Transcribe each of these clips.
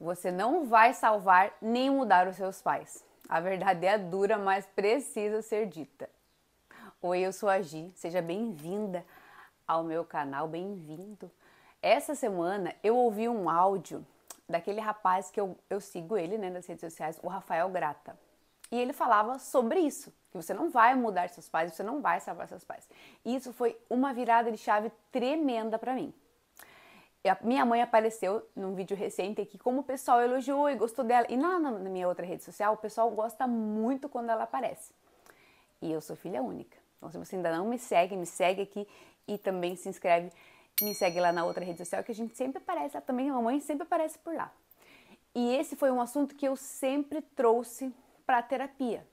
Você não vai salvar nem mudar os seus pais. A verdade é dura, mas precisa ser dita. Oi, eu sou a Gi, seja bem-vinda ao meu canal, bem-vindo. Essa semana eu ouvi um áudio daquele rapaz que eu, eu sigo ele né, nas redes sociais, o Rafael Grata. E ele falava sobre isso, que você não vai mudar seus pais, você não vai salvar seus pais. E isso foi uma virada de chave tremenda para mim a minha mãe apareceu num vídeo recente aqui como o pessoal elogiou e gostou dela. E lá na, minha outra rede social, o pessoal gosta muito quando ela aparece. E eu sou filha única. Então, se você ainda não me segue, me segue aqui e também se inscreve, me segue lá na outra rede social, que a gente sempre aparece lá também, a mamãe sempre aparece por lá. E esse foi um assunto que eu sempre trouxe para a terapia.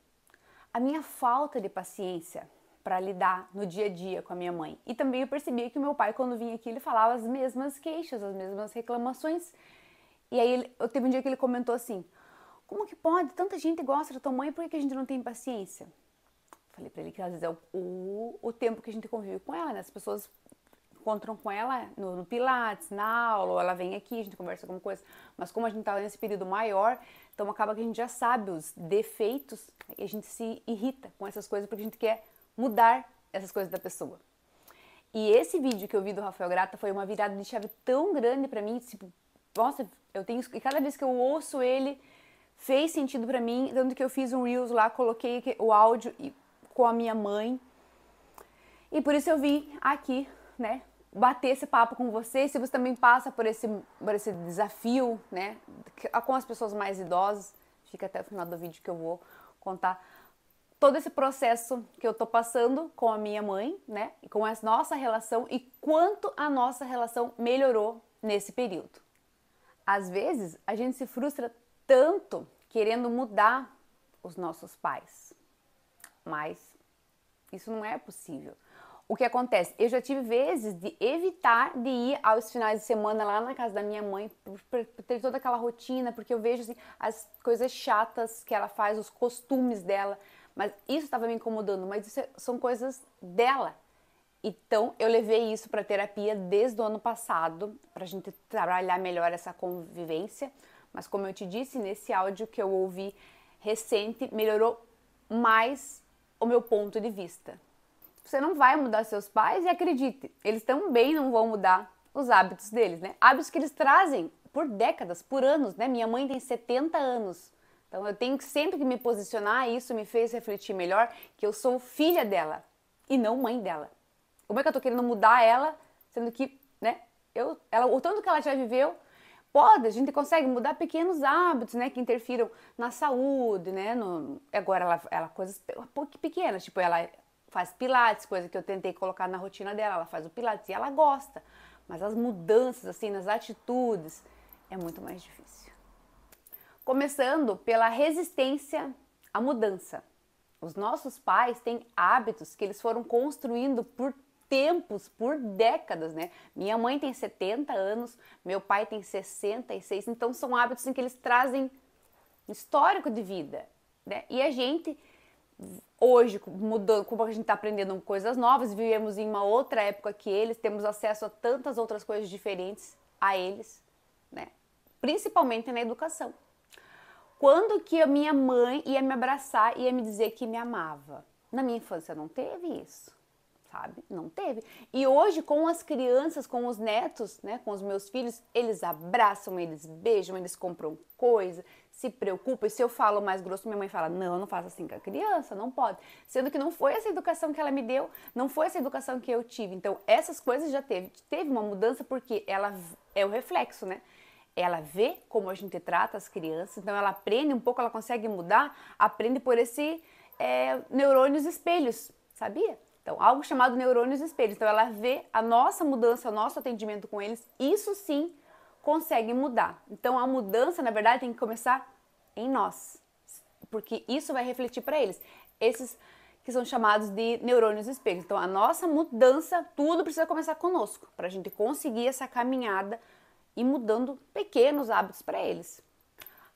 A minha falta de paciência para lidar no dia a dia com a minha mãe. E também eu percebia que o meu pai, quando vinha aqui, ele falava as mesmas queixas, as mesmas reclamações. E aí eu teve um dia que ele comentou assim: Como que pode? Tanta gente gosta da tua mãe, por que, que a gente não tem paciência? Falei para ele que às vezes é o, o, o, tempo que a gente convive com ela, né? As pessoas encontram com ela no, no Pilates, na aula, ou ela vem aqui, a gente conversa alguma coisa. Mas como a gente tá nesse período maior, então acaba que a gente já sabe os defeitos e a gente se irrita com essas coisas porque a gente quer mudar essas coisas da pessoa. E esse vídeo que eu vi do Rafael Grata foi uma virada de chave tão grande para mim, tipo, nossa, eu tenho e cada vez que eu ouço ele fez sentido para mim, tanto que eu fiz um reels lá, coloquei o áudio com a minha mãe. E por isso eu vim aqui, né, bater esse papo com você, se você também passa por esse por esse desafio, né, com as pessoas mais idosas, fica até o final do vídeo que eu vou contar todo esse processo que eu tô passando com a minha mãe, né? E com a nossa relação e quanto a nossa relação melhorou nesse período. Às vezes, a gente se frustra tanto querendo mudar os nossos pais. Mas isso não é possível. O que acontece? Eu já tive vezes de evitar de ir aos finais de semana lá na casa da minha mãe por, ter toda aquela rotina, porque eu vejo assim, as coisas chatas que ela faz, os costumes dela. Mas isso estava me incomodando, mas isso é, são coisas dela. Então eu levei isso para terapia desde o ano passado, para a gente trabalhar melhor essa convivência. Mas como eu te disse nesse áudio que eu ouvi recente, melhorou mais o meu ponto de vista. Você não vai mudar seus pais e acredite, eles também não vão mudar os hábitos deles, né? Hábitos que eles trazem por décadas, por anos, né? Minha mãe tem 70 anos. Então eu tenho que sempre que me posicionar, isso me fez refletir melhor que eu sou filha dela e não mãe dela. Como é que eu tô querendo mudar ela, sendo que, né, eu, ela, o tanto que ela já viveu, pode, a gente consegue mudar pequenos hábitos, né, que interfiram na saúde, né, no, agora ela, ela coisas pequenas, tipo ela faz pilates, coisa que eu tentei colocar na rotina dela, ela faz o pilates e ela gosta, mas as mudanças assim nas atitudes é muito mais difícil. Começando pela resistência à mudança. Os nossos pais têm hábitos que eles foram construindo por tempos, por décadas, né? Minha mãe tem 70 anos, meu pai tem 66, então são hábitos em que eles trazem histórico de vida, né? E a gente hoje mudando, como a gente está aprendendo coisas novas, vivemos em uma outra época que eles, temos acesso a tantas outras coisas diferentes a eles, né? Principalmente na educação. Quando que a minha mãe ia me abraçar e ia me dizer que me amava? Na minha infância não teve isso, sabe? Não teve. E hoje com as crianças, com os netos, né, com os meus filhos, eles abraçam, eles beijam, eles compram coisa, se preocupam. E se eu falo mais grosso, minha mãe fala: "Não, não faça assim com a criança, não pode". Sendo que não foi essa educação que ela me deu, não foi essa educação que eu tive. Então, essas coisas já teve, teve uma mudança porque ela é o reflexo, né? ela vê como a gente trata as crianças, então ela aprende um pouco, ela consegue mudar, aprende por esse é, neurônios espelhos, sabia? Então, algo chamado neurônios espelhos. Então, ela vê a nossa mudança, o nosso atendimento com eles, isso sim consegue mudar. Então, a mudança, na verdade, tem que começar em nós, porque isso vai refletir para eles. Esses que são chamados de neurônios espelhos. Então, a nossa mudança, tudo precisa começar conosco, para a gente conseguir essa caminhada e mudando pequenos hábitos para eles.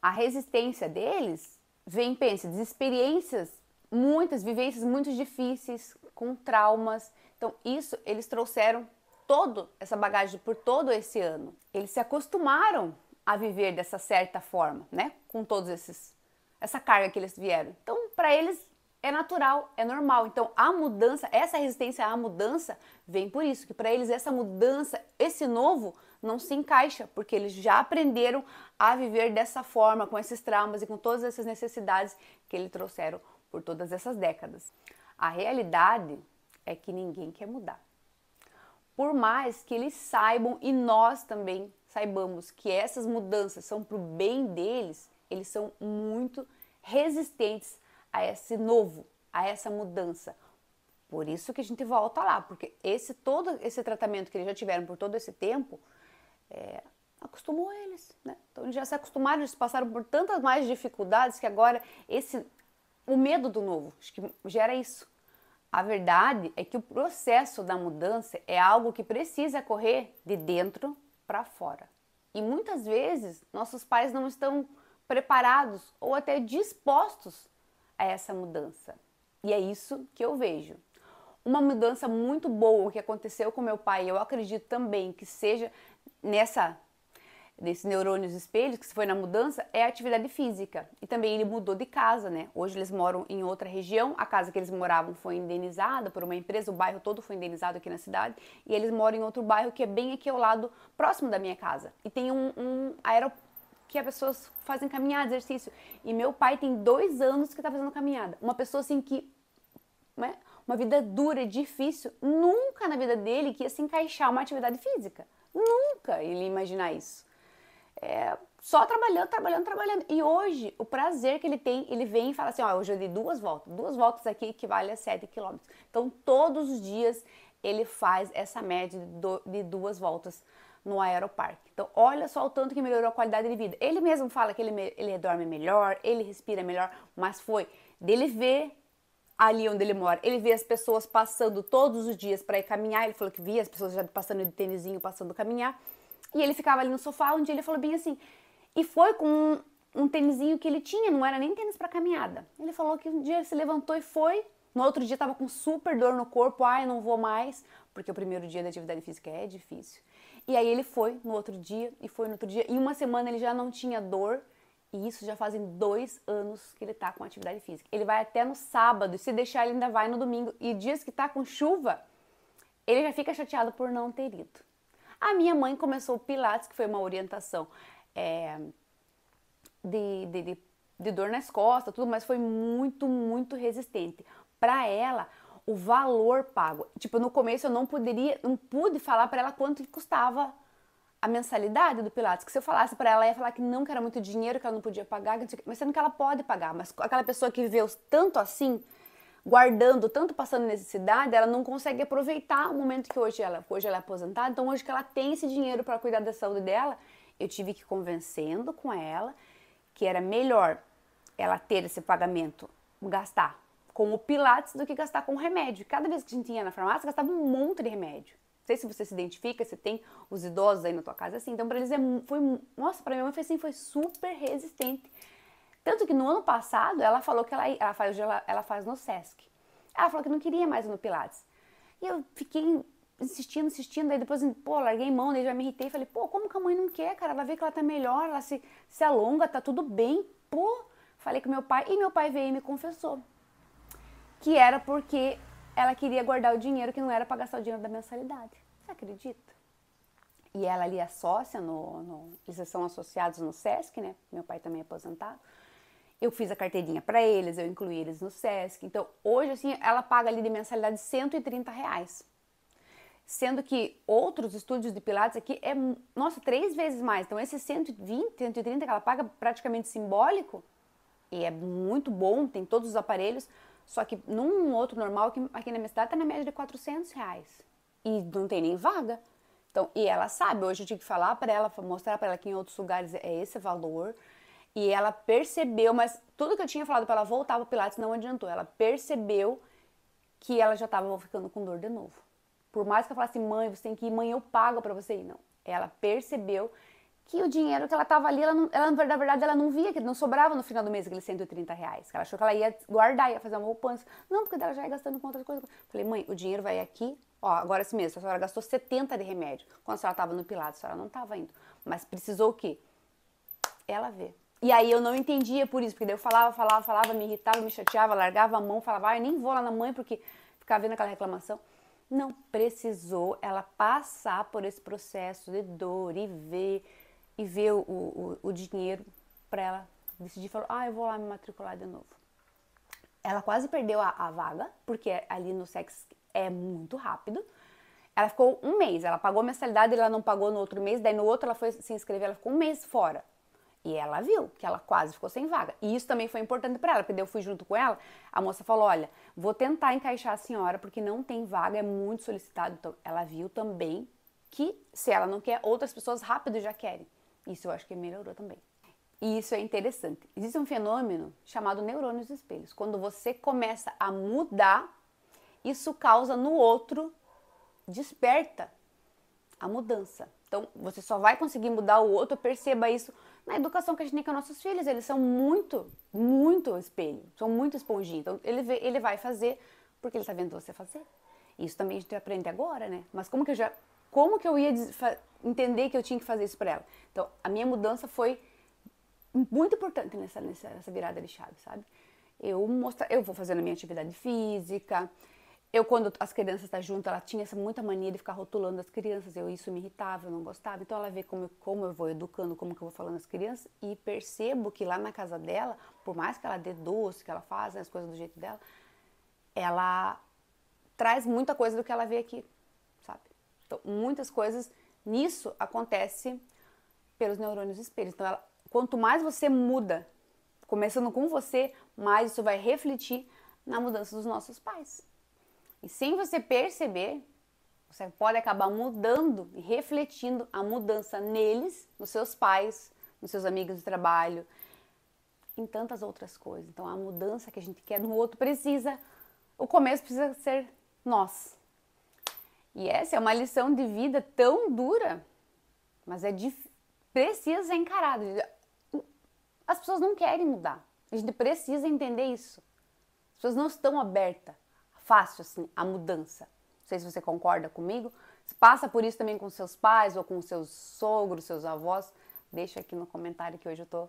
A resistência deles vem, pensa de experiências, muitas vivências muito difíceis, com traumas. Então, isso eles trouxeram todo essa bagagem por todo esse ano. Eles se acostumaram a viver dessa certa forma, né? Com todos esses essa carga que eles vieram. Então, para eles é natural, é normal. Então, a mudança, essa resistência à mudança vem por isso, que para eles essa mudança, esse novo não se encaixa, porque eles já aprenderam a viver dessa forma, com esses traumas e com todas essas necessidades que eles trouxeram por todas essas décadas. A realidade é que ninguém quer mudar. Por mais que eles saibam e nós também saibamos que essas mudanças são para o bem deles, eles são muito resistentes a esse novo, a essa mudança. Por isso que a gente volta lá, porque esse todo esse tratamento que eles já tiveram por todo esse tempo é, acostumou eles, né? Então eles já se acostumaram, eles passaram por tantas mais dificuldades que agora esse o medo do novo, acho que gera isso. A verdade é que o processo da mudança é algo que precisa correr de dentro para fora. E muitas vezes nossos pais não estão preparados ou até dispostos a essa mudança. E é isso que eu vejo. Uma mudança muito boa que aconteceu com meu pai, eu acredito também que seja nessa desses neurônios espelhos, que se foi na mudança, é a atividade física. E também ele mudou de casa, né? Hoje eles moram em outra região, a casa que eles moravam foi indenizada por uma empresa, o bairro todo foi indenizado aqui na cidade, e eles moram em outro bairro que é bem aqui ao lado, próximo da minha casa. E tem um, um aeroporto que as pessoas fazem caminhada, exercício. E meu pai tem dois anos que tá fazendo caminhada. Uma pessoa assim que... Né? Uma vida dura, difícil, nunca na vida dele que ia se encaixar uma atividade física. Nunca ele ia imaginar isso. É, só trabalhando, trabalhando, trabalhando. E hoje, o prazer que ele tem, ele vem e fala assim: ó, hoje eu dei duas voltas, duas voltas aqui equivale a 7 quilômetros. Então, todos os dias ele faz essa média de duas voltas no aeroparque. Então, olha só o tanto que melhorou a qualidade de vida. Ele mesmo fala que ele, ele dorme melhor, ele respira melhor, mas foi dele ver ali onde ele mora. Ele vê as pessoas passando todos os dias para ir caminhar. Ele falou que via as pessoas já passando de tênisinho, passando caminhar. E ele ficava ali no sofá, onde um ele falou bem assim. E foi com um, um tênisinho que ele tinha, não era nem tênis para caminhada. Ele falou que um dia ele se levantou e foi. No outro dia estava com super dor no corpo, ai, não vou mais, porque o primeiro dia da atividade física é difícil. E aí ele foi no outro dia e foi no outro dia. Em uma semana ele já não tinha dor e isso já fazem dois anos que ele tá com atividade física. Ele vai até no sábado, e se deixar, ele ainda vai no domingo. E dias que tá com chuva, ele já fica chateado por não ter ido. A minha mãe começou o Pilates, que foi uma orientação é, de, de, de, de dor nas costas, tudo, mas foi muito, muito resistente. Para ela, o valor pago. Tipo, no começo eu não poderia, não pude falar para ela quanto custava a mensalidade do Pilates, que se eu falasse para ela, ia falar que não, que era muito dinheiro, que ela não podia pagar, mas sendo que ela pode pagar, mas aquela pessoa que viveu tanto assim, guardando, tanto passando necessidade, ela não consegue aproveitar o momento que hoje ela, hoje ela é aposentada, então hoje que ela tem esse dinheiro para cuidar da saúde dela, eu tive que ir convencendo com ela que era melhor ela ter esse pagamento, gastar com o Pilates do que gastar com o remédio. Cada vez que a gente ia na farmácia, gastava um monte de remédio sei se você se identifica, se tem os idosos aí na tua casa, assim. Então, para eles é, foi, nossa, para minha mãe foi assim, foi super resistente. Tanto que no ano passado, ela falou que ela, ela, faz, ela faz no SESC. Ela falou que não queria mais no Pilates. E eu fiquei insistindo, insistindo, aí depois, pô, larguei mão, daí já me irritei, falei, pô, como que a mãe não quer, cara? Ela vê que ela tá melhor, ela se, se alonga, tá tudo bem, pô. Falei com meu pai, e meu pai veio e me confessou. Que era porque ela queria guardar o dinheiro que não era para gastar o dinheiro da mensalidade. Você acredita? E ela ali é sócia, no, no, eles são associados no SESC, né? Meu pai também é aposentado. Eu fiz a carteirinha para eles, eu incluí eles no SESC. Então, hoje, assim, ela paga ali de mensalidade 130 reais. Sendo que outros estúdios de Pilates aqui é, nossa, três vezes mais. Então, esse 120, 130 que ela paga, praticamente simbólico, e é muito bom, tem todos os aparelhos, só que num outro normal que aqui na minha cidade tá na média de 400 reais. E não tem nem vaga. Então, e ela sabe, hoje eu tive que falar para ela, mostrar para ela que em outros lugares é esse valor. E ela percebeu, mas tudo que eu tinha falado para ela voltar pro Pilates não adiantou. Ela percebeu que ela já estava ficando com dor de novo. Por mais que eu falasse, mãe, você tem que ir, mãe, eu pago para você ir. Não. Ela percebeu que o dinheiro que ela estava ali, ela, não, ela, na verdade, ela não via, que não sobrava no final do mês aqueles 130 reais. Ela achou que ela ia guardar, ia fazer uma poupança. Não, porque ela já ia gastando com outras coisas. Falei, mãe, o dinheiro vai aqui. Ó, agora esse mês, a senhora gastou 70 de remédio. Quando a senhora estava no Pilates, a senhora não estava indo. Mas precisou o quê? Ela vê. E aí eu não entendia por isso, porque daí eu falava, falava, falava, me irritava, me chateava, largava a mão, falava, ah, nem vou lá na mãe porque ficava vendo aquela reclamação. Não, precisou ela passar por esse processo de dor e ver e ver o, o, o dinheiro para ela decidir, falou, ah, eu vou lá me matricular de novo. Ela quase perdeu a, a vaga, porque ali no SEX é muito rápido. Ela ficou um mês, ela pagou mensalidade, ela não pagou no outro mês, daí no outro ela foi se inscrever, ela ficou um mês fora. E ela viu que ela quase ficou sem vaga. E isso também foi importante para ela, porque eu fui junto com ela. A moça falou: Olha, vou tentar encaixar a senhora, porque não tem vaga, é muito solicitado. Então, ela viu também que se ela não quer, outras pessoas rápido já querem. Isso eu acho que melhorou também. E isso é interessante. Existe um fenômeno chamado neurônios espelhos. Quando você começa a mudar, isso causa no outro, desperta a mudança. Então, você só vai conseguir mudar o outro, perceba isso na educação que a gente tem com nossos filhos. Eles são muito, muito espelho, são muito esponjinhos. Então, ele, vê, ele vai fazer porque ele está vendo você fazer. Isso também a gente aprende agora, né? Mas como que eu já como que eu ia entender que eu tinha que fazer isso para ela? Então, a minha mudança foi muito importante nessa, nessa virada de chave, sabe? Eu mostra, eu vou fazendo a minha atividade física. Eu quando as crianças estão tá junto, ela tinha essa muita mania de ficar rotulando as crianças. Eu isso me irritava, eu não gostava. Então ela vê como como eu vou educando, como que eu vou falando as crianças e percebo que lá na casa dela, por mais que ela dê doce, que ela faça as coisas do jeito dela, ela traz muita coisa do que ela vê aqui. Então, muitas coisas nisso acontece pelos neurônios espelhos. Então, ela, quanto mais você muda, começando com você, mais isso vai refletir na mudança dos nossos pais. E sem você perceber, você pode acabar mudando e refletindo a mudança neles, nos seus pais, nos seus amigos de trabalho, em tantas outras coisas. Então a mudança que a gente quer no outro precisa, o começo precisa ser nós. E essa é uma lição de vida tão dura, mas é precisa ser encarada. As pessoas não querem mudar. A gente precisa entender isso. As pessoas não estão abertas fácil assim a mudança. Não sei se você concorda comigo. Se passa por isso também com seus pais ou com seus sogros, seus avós, deixa aqui no comentário que hoje eu tô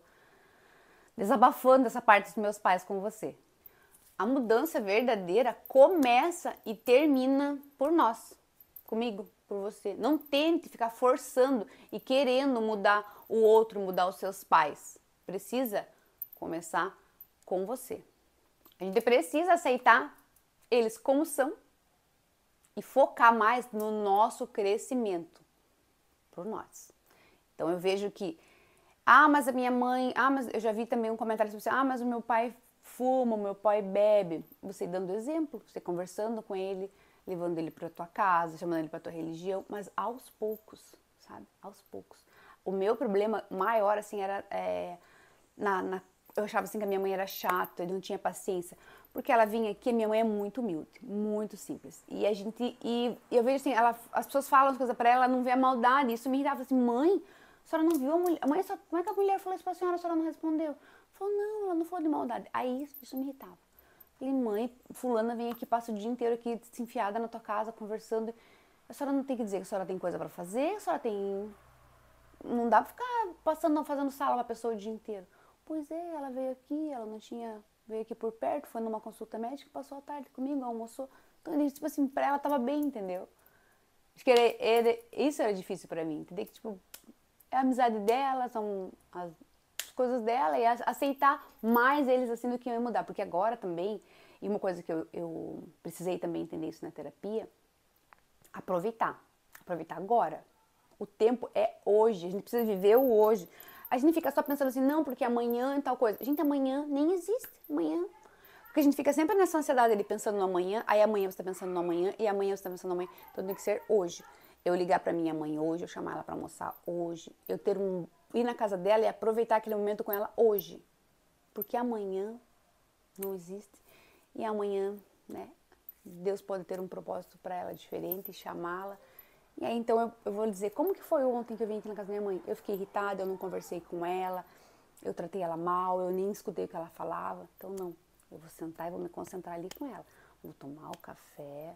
desabafando essa parte dos meus pais com você. A mudança verdadeira começa e termina por nós comigo, por você. Não tente ficar forçando e querendo mudar o outro, mudar os seus pais. Precisa começar com você. A gente precisa aceitar eles como são e focar mais no nosso crescimento por nós. Então eu vejo que ah, mas a minha mãe, ah, mas eu já vi também um comentário sobre você, ah, mas o meu pai fuma, o meu pai bebe. Você dando exemplo, você conversando com ele, levando ele para tua casa, chamando ele para tua religião, mas aos poucos, sabe? Aos poucos. O meu problema maior, assim, era é, na, na, eu achava assim que a minha mãe era chata, eu não tinha paciência, porque ela vinha aqui, a minha mãe é muito humilde, muito simples. E a gente e eu vejo assim, ela, as pessoas falam as coisas para ela, ela não vê a maldade, isso me irritava assim, mãe, a senhora não viu a mulher, mãe, a como é que a mulher falou isso pra senhora, a senhora não respondeu? Falou, não, ela não falou de maldade. Aí isso, isso me irritava. Ele, mãe, fulana vem aqui, passa o dia inteiro aqui se enfiada na tua casa, conversando. A senhora não tem que dizer que a senhora tem coisa para fazer, a senhora tem. Não dá pra ficar passando, não fazendo sala pra pessoa o dia inteiro. Pois é, ela veio aqui, ela não tinha. Veio aqui por perto, foi numa consulta médica, passou a tarde comigo, almoçou. Então, ele, tipo assim, pra ela tava bem, entendeu? Acho que ele, ele, isso era difícil para mim, entender que, tipo, é a amizade dela, são as, as coisas dela e aceitar mais eles assim do que eu ia mudar. Porque agora também, e uma coisa que eu, eu precisei também entender isso na terapia, aproveitar. Aproveitar agora. O tempo é hoje, a gente precisa viver o hoje. A gente fica só pensando assim, não, porque amanhã e é tal coisa. Gente, amanhã nem existe. Amanhã porque a gente fica sempre nessa ansiedade ali pensando no amanhã, aí amanhã você está pensando no amanhã, e amanhã você está pensando no amanhã. Então tem que ser hoje eu ligar para minha mãe hoje, eu chamar ela para almoçar hoje, eu ter um ir na casa dela e aproveitar aquele momento com ela hoje. Porque amanhã não existe e amanhã, né, Deus pode ter um propósito para ela diferente e chamá-la. E aí então eu, eu, vou dizer, como que foi ontem que eu vim aqui na casa da minha mãe? Eu fiquei irritada, eu não conversei com ela, eu tratei ela mal, eu nem escutei o que ela falava. Então não, eu vou sentar e vou me concentrar ali com ela. Vou tomar o café,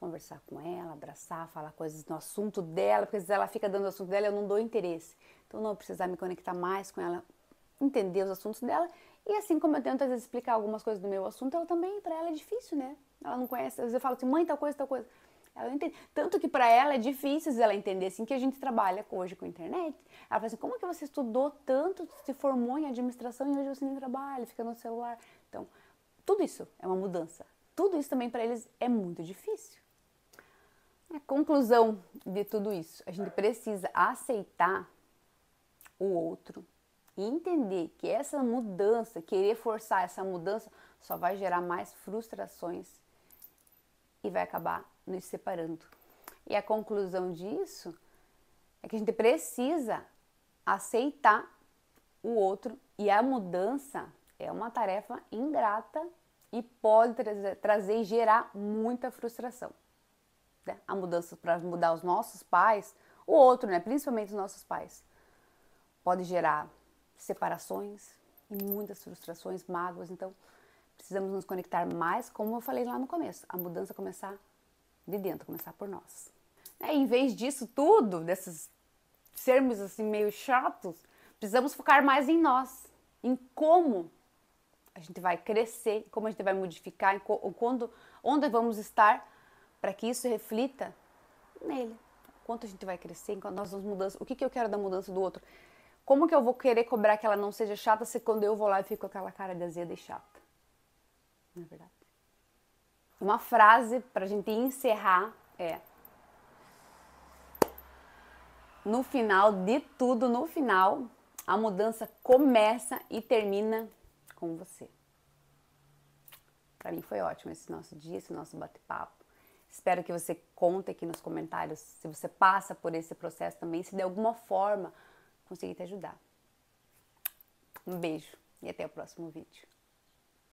conversar com ela, abraçar, falar coisas no assunto dela, porque às vezes ela fica dando o assunto dela eu não dou interesse. Então, não precisar me conectar mais com ela, entender os assuntos dela. E assim como eu tento às vezes explicar algumas coisas do meu assunto, ela também, para ela é difícil, né? Ela não conhece, às vezes eu falo assim, mãe, tal coisa, tal coisa. Ela não entende. Tanto que para ela é difícil ela entender, assim, que a gente trabalha hoje com internet. Ela fala assim, como é que você estudou tanto, se formou em administração e hoje você nem trabalha, fica no celular. Então, tudo isso é uma mudança. Tudo isso também para eles é muito difícil. A conclusão de tudo isso, a gente precisa aceitar o outro e entender que essa mudança, querer forçar essa mudança, só vai gerar mais frustrações e vai acabar nos separando. E a conclusão disso é que a gente precisa aceitar o outro e a mudança é uma tarefa ingrata e pode trazer e gerar muita frustração né? a mudança para mudar os nossos pais, o outro, né? principalmente os nossos pais, pode gerar separações e muitas frustrações, mágoas. Então, precisamos nos conectar mais, como eu falei lá no começo, a mudança começar de dentro, começar por nós. Né, em vez disso tudo, desses sermos assim meio chatos, precisamos focar mais em nós, em como a gente vai crescer, como a gente vai modificar, quando, onde vamos estar para que isso reflita nele. Quanto a gente vai crescer, nós vamos mudar o que, que eu quero da mudança do outro? Como que eu vou querer cobrar que ela não seja chata se quando eu vou lá e fico com aquela cara de azeda e chata? Não é verdade? Uma frase pra gente encerrar é: No final de tudo, no final, a mudança começa e termina com você. Para mim foi ótimo esse nosso dia, esse nosso bate-papo. Espero que você conte aqui nos comentários se você passa por esse processo também, se de alguma forma conseguir te ajudar. Um beijo e até o próximo vídeo.